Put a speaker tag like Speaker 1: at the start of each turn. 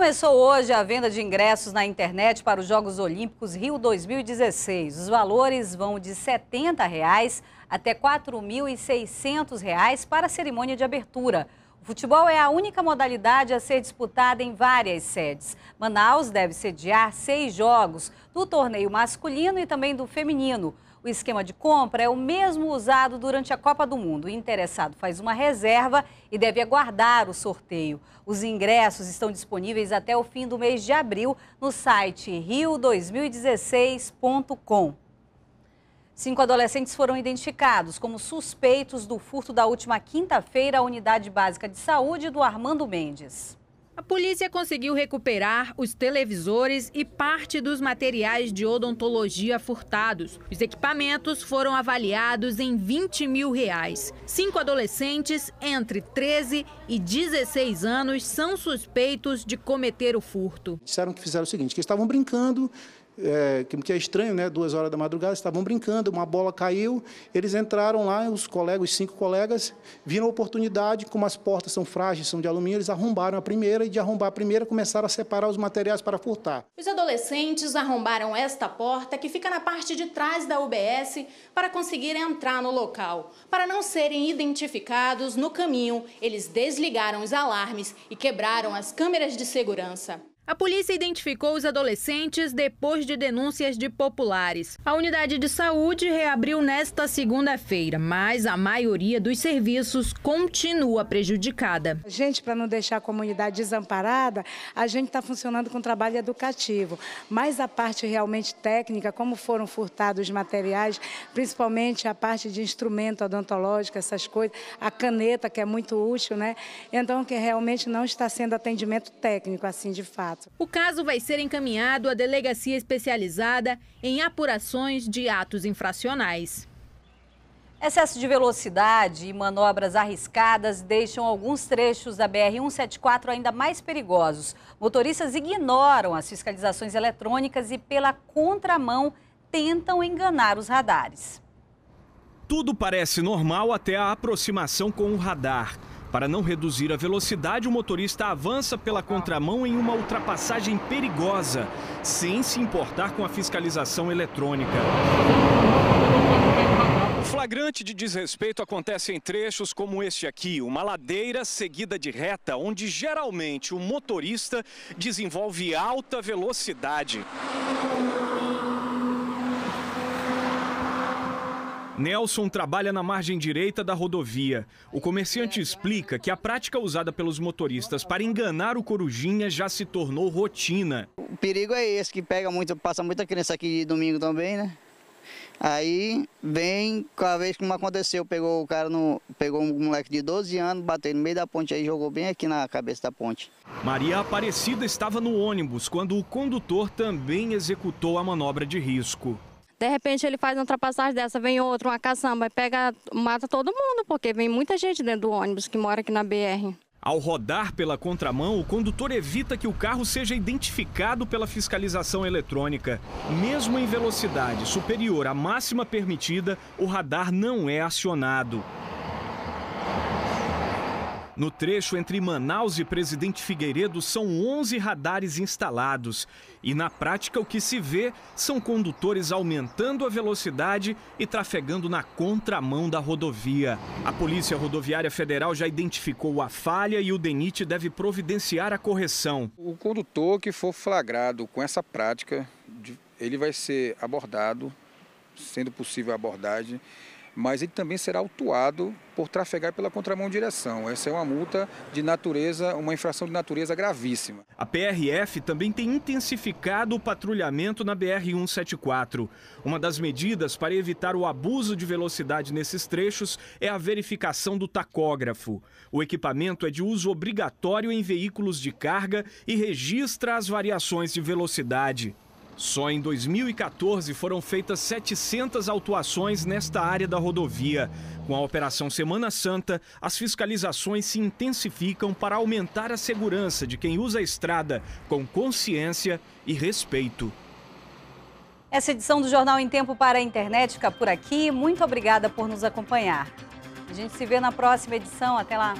Speaker 1: Começou hoje a venda de ingressos na internet para os Jogos Olímpicos Rio 2016. Os valores vão de R$ 70 reais até R$ 4.600 reais para a cerimônia de abertura. O futebol é a única modalidade a ser disputada em várias sedes. Manaus deve sediar seis jogos, do torneio masculino e também do feminino. O esquema de compra é o mesmo usado durante a Copa do Mundo. O interessado faz uma reserva e deve aguardar o sorteio. Os ingressos estão disponíveis até o fim do mês de abril no site rio2016.com. Cinco adolescentes foram identificados como suspeitos do furto da última quinta-feira à Unidade Básica de Saúde do Armando Mendes. A polícia conseguiu recuperar os
Speaker 2: televisores e parte dos materiais de odontologia furtados. Os equipamentos foram avaliados em 20 mil reais. Cinco adolescentes entre 13 e 16 anos são suspeitos de cometer o furto. Disseram que
Speaker 3: fizeram o seguinte, que estavam brincando é, que é estranho, né? Duas horas da madrugada, estavam brincando, uma bola caiu, eles entraram lá, os colegas, os cinco colegas, viram a oportunidade, como as portas são frágeis, são de alumínio, eles arrombaram a primeira e de arrombar a primeira começaram a separar os materiais para furtar.
Speaker 2: Os adolescentes arrombaram esta porta, que fica na parte de trás da UBS, para conseguir entrar no local. Para não serem identificados no caminho, eles desligaram os alarmes e quebraram as câmeras de segurança. A polícia identificou os adolescentes depois de denúncias de populares. A unidade de saúde reabriu nesta segunda-feira, mas a maioria dos serviços continua prejudicada. Gente, para não deixar a comunidade desamparada, a gente está funcionando com trabalho educativo, mas a parte realmente técnica, como foram furtados os materiais, principalmente a parte de instrumento odontológico, essas coisas, a caneta, que é muito útil, né? Então, que realmente não está sendo atendimento técnico, assim, de fato. O caso vai ser encaminhado à delegacia especializada em apurações de atos infracionais.
Speaker 1: Excesso de velocidade e manobras arriscadas deixam alguns trechos da BR-174 ainda mais perigosos. Motoristas ignoram as fiscalizações eletrônicas e, pela contramão, tentam enganar os radares.
Speaker 3: Tudo parece normal até a aproximação com o radar. Para não reduzir a velocidade, o motorista avança pela contramão em uma ultrapassagem perigosa, sem se importar com a fiscalização eletrônica. O flagrante de desrespeito acontece em trechos como este aqui, uma ladeira seguida de reta, onde geralmente o motorista desenvolve alta velocidade. Nelson trabalha na margem direita da rodovia. O comerciante explica que a prática usada pelos motoristas para enganar o corujinha já se tornou rotina.
Speaker 1: O perigo é esse, que pega muito, passa muita criança aqui de domingo também, né? Aí vem, a vez como aconteceu, pegou o cara no. Pegou um moleque de 12 anos, bateu no meio da ponte aí, jogou bem aqui na cabeça da ponte.
Speaker 3: Maria Aparecida estava no ônibus quando o condutor também executou a manobra de risco.
Speaker 1: De repente ele faz uma ultrapassagem dessa, vem outro, uma caçamba, e pega, mata todo mundo, porque vem muita gente dentro do ônibus que mora aqui na BR.
Speaker 3: Ao rodar pela contramão, o condutor evita que o carro seja identificado pela fiscalização eletrônica. Mesmo em velocidade superior à máxima permitida, o radar não é acionado. No trecho entre Manaus e Presidente Figueiredo são 11 radares instalados. E na prática, o que se vê são condutores aumentando a velocidade e trafegando na contramão da rodovia. A Polícia Rodoviária Federal já identificou a falha e o DENIT deve providenciar a correção.
Speaker 1: O condutor que for flagrado com essa prática, ele vai ser abordado, sendo possível a abordagem mas ele também será autuado por trafegar pela contramão de direção. Essa é uma multa de natureza, uma infração de natureza gravíssima.
Speaker 3: A PRF também tem intensificado o patrulhamento na BR-174. Uma das medidas para evitar o abuso de velocidade nesses trechos é a verificação do tacógrafo. O equipamento é de uso obrigatório em veículos de carga e registra as variações de velocidade. Só em 2014 foram feitas 700 autuações nesta área da rodovia. Com a Operação Semana Santa, as fiscalizações se intensificam para aumentar a segurança de quem usa a estrada com consciência e respeito.
Speaker 1: Essa edição do Jornal em Tempo para a Internet fica por aqui. Muito obrigada por nos acompanhar. A gente se vê na próxima edição. Até lá!